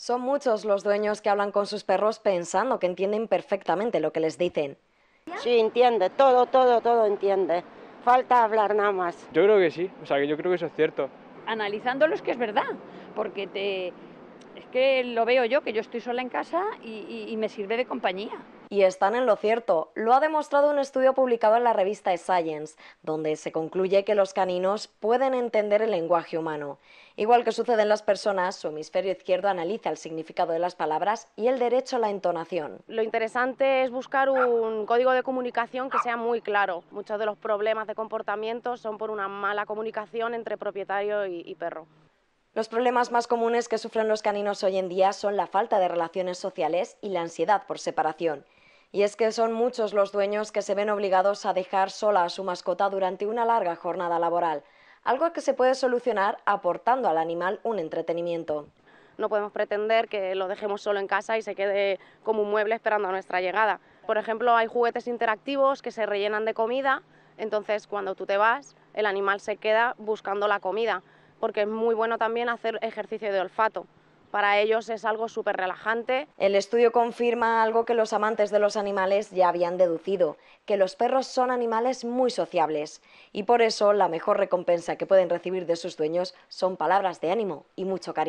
Son muchos los dueños que hablan con sus perros pensando que entienden perfectamente lo que les dicen. Sí, entiende, todo, todo, todo entiende. Falta hablar nada más. Yo creo que sí, o sea, que yo creo que eso es cierto. Analizándolo es que es verdad, porque te... es que lo veo yo, que yo estoy sola en casa y me sirve de compañía. Y están en lo cierto. Lo ha demostrado un estudio publicado en la revista Science, donde se concluye que los caninos pueden entender el lenguaje humano. Igual que sucede en las personas, su hemisferio izquierdo analiza el significado de las palabras y el derecho a la entonación. Lo interesante es buscar un código de comunicación que sea muy claro. Muchos de los problemas de comportamiento son por una mala comunicación entre propietario y, y perro. Los problemas más comunes que sufren los caninos hoy en día son la falta de relaciones sociales y la ansiedad por separación. Y es que son muchos los dueños que se ven obligados a dejar sola a su mascota durante una larga jornada laboral, algo que se puede solucionar aportando al animal un entretenimiento. No podemos pretender que lo dejemos solo en casa y se quede como un mueble esperando nuestra llegada. Por ejemplo, hay juguetes interactivos que se rellenan de comida, entonces cuando tú te vas, el animal se queda buscando la comida, porque es muy bueno también hacer ejercicio de olfato para ellos es algo súper relajante. El estudio confirma algo que los amantes de los animales ya habían deducido, que los perros son animales muy sociables y por eso la mejor recompensa que pueden recibir de sus dueños son palabras de ánimo y mucho cariño.